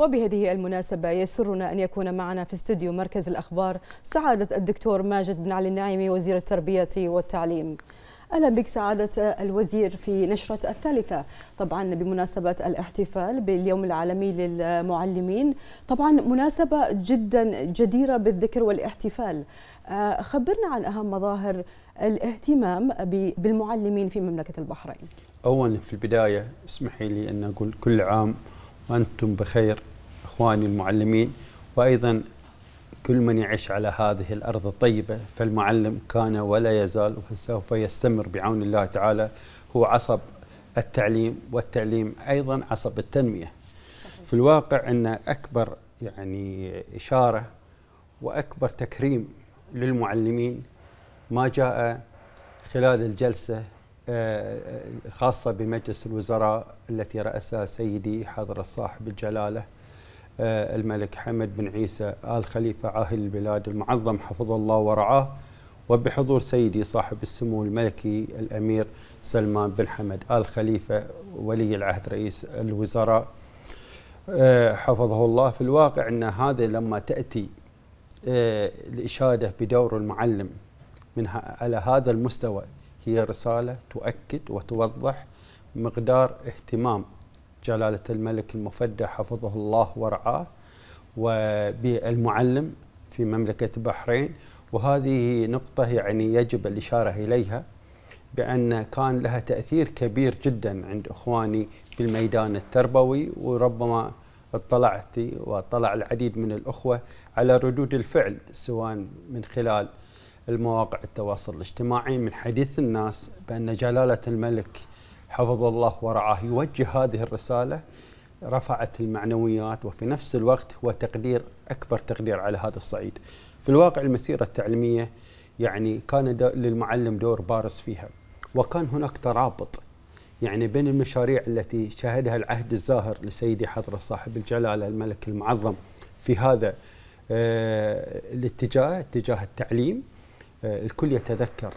وبهذه المناسبة يسرنا أن يكون معنا في استوديو مركز الأخبار سعادة الدكتور ماجد بن علي النعيمي وزير التربية والتعليم أهلا بك سعادة الوزير في نشرة الثالثة طبعا بمناسبة الاحتفال باليوم العالمي للمعلمين طبعا مناسبة جدا جديرة بالذكر والاحتفال آه، خبرنا عن أهم مظاهر الاهتمام بالمعلمين في مملكة البحرين أولا في البداية اسمحي لي أن أقول كل عام وأنتم بخير أخواني المعلمين وأيضا كل من يعيش على هذه الأرض الطيبة فالمعلم كان ولا يزال وسوف يستمر بعون الله تعالى هو عصب التعليم والتعليم أيضا عصب التنمية في الواقع أن أكبر يعني إشارة وأكبر تكريم للمعلمين ما جاء خلال الجلسة آه، آه، خاصة بمجلس الوزراء التي رأسها سيدي حضرة صاحب الجلالة آه، الملك حمد بن عيسى آل خليفة عاهل البلاد المعظم حفظه الله ورعاه وبحضور سيدي صاحب السمو الملكي الأمير سلمان بن حمد آل خليفة ولي العهد رئيس الوزراء حفظه الله في الواقع أن هذا لما تأتي الإشادة بدور المعلم من على هذا المستوى هي رسالة تؤكد وتوضح مقدار اهتمام جلالة الملك المفدى حفظه الله ورعاه وبالمعلم في مملكة البحرين وهذه نقطة يعني يجب الإشارة إليها بأن كان لها تأثير كبير جدا عند إخواني في الميدان التربوي وربما اطلعت واطلع العديد من الأخوة على ردود الفعل سواء من خلال المواقع التواصل الاجتماعي من حديث الناس بأن جلالة الملك حفظ الله ورعاه يوجه هذه الرسالة رفعت المعنويات وفي نفس الوقت هو تقدير أكبر تقدير على هذا الصعيد في الواقع المسيرة التعليمية يعني كان للمعلم دور بارز فيها وكان هناك ترابط يعني بين المشاريع التي شهدها العهد الزاهر لسيدي حضرة صاحب الجلالة الملك المعظم في هذا آه، الاتجاه اتجاه التعليم آه، الكل يتذكر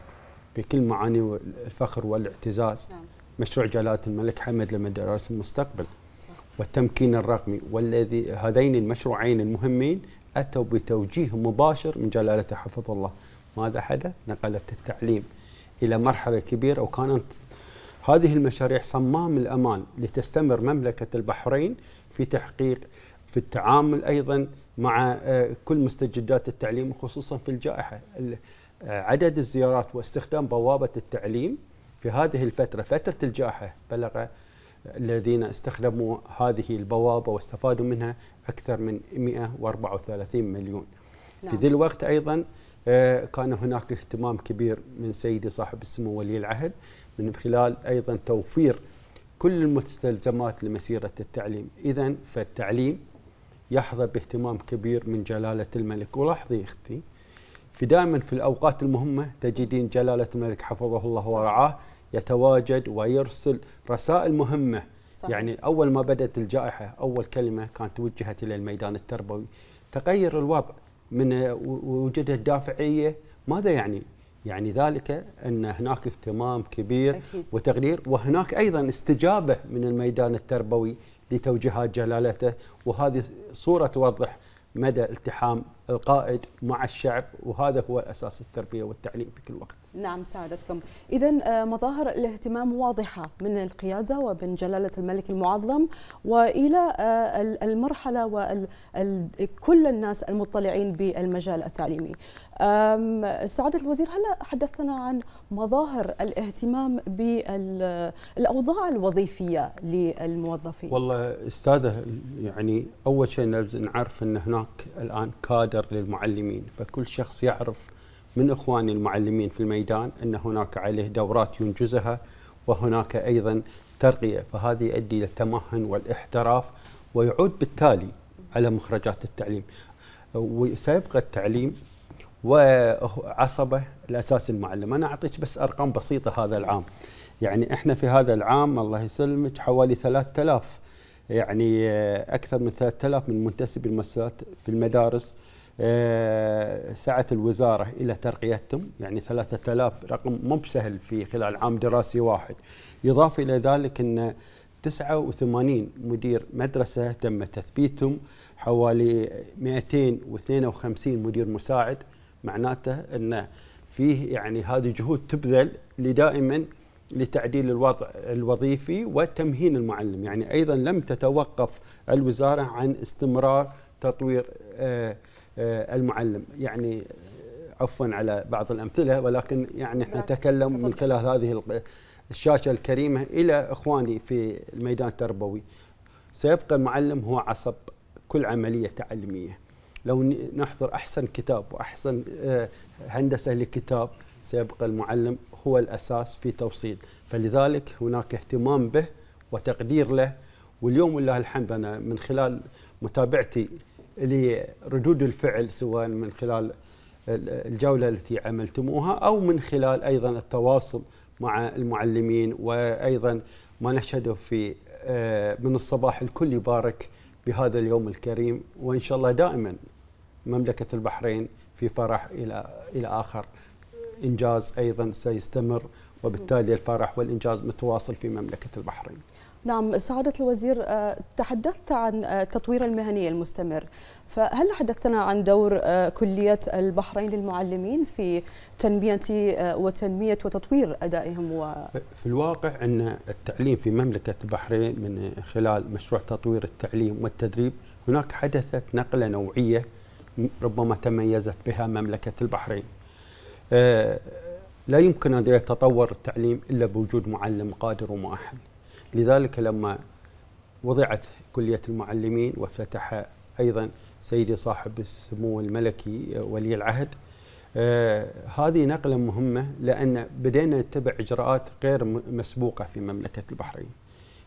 بكل معاني الفخر والاعتزاز نعم. مشروع جلالة الملك حمد لمدارس المستقبل صح. والتمكين الرقمي والذي هذين المشروعين المهمين أتوا بتوجيه مباشر من جلالته حفظ الله ماذا حدث؟ نقلت التعليم إلى مرحلة كبيرة وكانت هذه المشاريع صمام الأمان لتستمر مملكة البحرين في تحقيق في التعامل أيضا مع آه، كل مستجدات التعليم وخصوصا في الجائحة عدد الزيارات واستخدام بوابة التعليم في هذه الفترة فترة الجائحة بلغ الذين استخدموا هذه البوابة واستفادوا منها أكثر من 134 مليون نعم. في ذي الوقت أيضا آه، كان هناك اهتمام كبير من سيدي صاحب السمو ولي العهد من خلال أيضا توفير كل المستلزمات لمسيرة التعليم إذا فالتعليم يحظى باهتمام كبير من جلالة الملك ولاحظي أختي في دائما في الأوقات المهمة تجدين جلالة الملك حفظه الله ورعاه يتواجد ويرسل رسائل مهمة صح. يعني أول ما بدأت الجائحة أول كلمة كانت توجهت إلى الميدان التربوي تغير الوضع من وجود الدافعية ماذا يعني؟ يعني ذلك أن هناك اهتمام كبير أكيد. وتقدير وهناك أيضا استجابة من الميدان التربوي لتوجيهات جلالته وهذه صورة توضح مدى التحام القائد مع الشعب وهذا هو أساس التربية والتعليم في كل وقت نعم سعادتكم إذا آه، مظاهر الاهتمام واضحة من القيادة ومن جلالة الملك المعظم وإلى آه، المرحلة وكل الناس المطلعين بالمجال التعليمي سعادة الوزير هلا حدثتنا عن مظاهر الاهتمام بالأوضاع الوظيفية للموظفين والله أستاذة يعني أول شيء نعرف أن هناك الآن كادر خير للمعلمين فكل شخص يعرف من اخوان المعلمين في الميدان أن هناك عليه دورات ينجزها وهناك أيضا ترقية فهذا يؤدي إلى التمهن والاحتراف ويعود بالتالي على مخرجات التعليم وسيبقى التعليم وعصبه الاساس المعلم، انا اعطيك بس ارقام بسيطه هذا العام. يعني احنا في هذا العام الله يسلمك حوالي 3000 يعني اكثر من 3000 من منتسبي المؤسسات في المدارس آه، سعت الوزارة إلى ترقيتهم يعني 3000 رقم مو بسهل في خلال عام دراسي واحد يضاف إلى ذلك أن 89 مدير مدرسة تم تثبيتهم حوالي 252 مدير مساعد معناته أن فيه يعني هذه جهود تبذل لدائما لتعديل الوضع الوظيفي وتمهين المعلم يعني أيضا لم تتوقف الوزارة عن استمرار تطوير آه آه، المعلم يعني آه، عفوا على بعض الامثله ولكن يعني احنا نتكلم من خلال هذه الشاشه الكريمه الى اخواني في الميدان التربوي سيبقى المعلم هو عصب كل عمليه تعليميه لو نحضر احسن كتاب واحسن آه، هندسه لكتاب سيبقى المعلم هو الاساس في توصيل فلذلك هناك اهتمام به وتقدير له واليوم ولله الحمد انا من خلال متابعتي لردود الفعل سواء من خلال الجولة التي عملتموها أو من خلال أيضا التواصل مع المعلمين وأيضا ما نشهده في آه، من الصباح الكل يبارك بهذا اليوم الكريم وإن شاء الله دائما مملكة البحرين في فرح إلى إلى آخر إنجاز أيضا سيستمر وبالتالي الفرح والإنجاز متواصل في مملكة البحرين نعم سعادة الوزير آه، تحدثت عن آه، التطوير المهني المستمر فهل حدثتنا عن دور آه، كلية البحرين للمعلمين في تنمية وتنمية وتطوير أدائهم و... في الواقع أن التعليم في مملكة البحرين من خلال مشروع تطوير التعليم والتدريب هناك حدثت نقلة نوعية ربما تميزت بها مملكة البحرين لا يمكن أن يتطور التعليم إلا بوجود معلم قادر ومؤهل لذلك لما وضعت كلية المعلمين وفتح أيضا سيدي صاحب السمو الملكي ولي العهد آه هذه نقلة مهمة لأن بدينا نتبع إجراءات غير مسبوقة في مملكة البحرين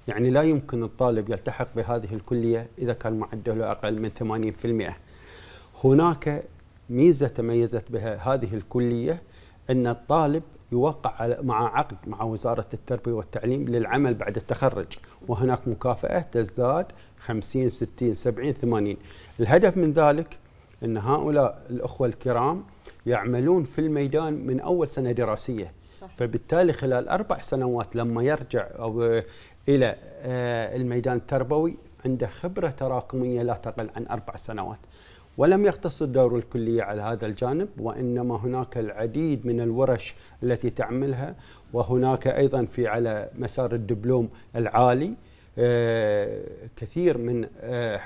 يعني لا يمكن الطالب يلتحق بهذه الكلية إذا كان معدله أقل من 80% هناك ميزة تميزت بها هذه الكلية أن الطالب يوقع مع عقد مع وزارة التربية والتعليم للعمل بعد التخرج وهناك مكافأة تزداد 50 60 70 80 الهدف من ذلك أن هؤلاء الأخوة الكرام يعملون في الميدان من أول سنة دراسية صح. فبالتالي خلال أربع سنوات لما يرجع أو إلى آه، الميدان التربوي عنده خبرة تراكمية لا تقل عن أربع سنوات ولم يقتص الدور الكلية على هذا الجانب وإنما هناك العديد من الورش التي تعملها وهناك أيضا في على مسار الدبلوم العالي آه، كثير من آه،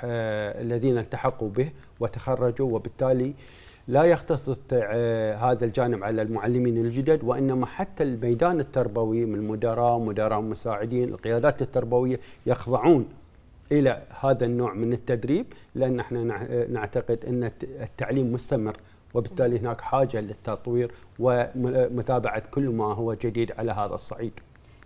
آه، الذين التحقوا به وتخرجوا وبالتالي لا يختص هذا الجانب على المعلمين الجدد وانما حتى الميدان التربوي من المدراء مدراء مساعدين القيادات التربويه يخضعون الى هذا النوع من التدريب لان احنا نعتقد ان التعليم مستمر وبالتالي هناك حاجه للتطوير ومتابعه كل ما هو جديد على هذا الصعيد.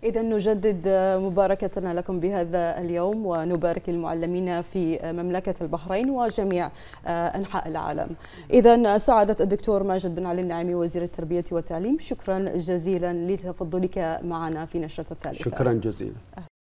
إذا نجدد مباركتنا لكم بهذا اليوم ونبارك المعلمين في مملكة البحرين وجميع أنحاء العالم إذا سعادة الدكتور ماجد بن علي النعيمي وزير التربية والتعليم شكرا جزيلا لتفضلك معنا في نشرة الثالثة شكرا جزيلا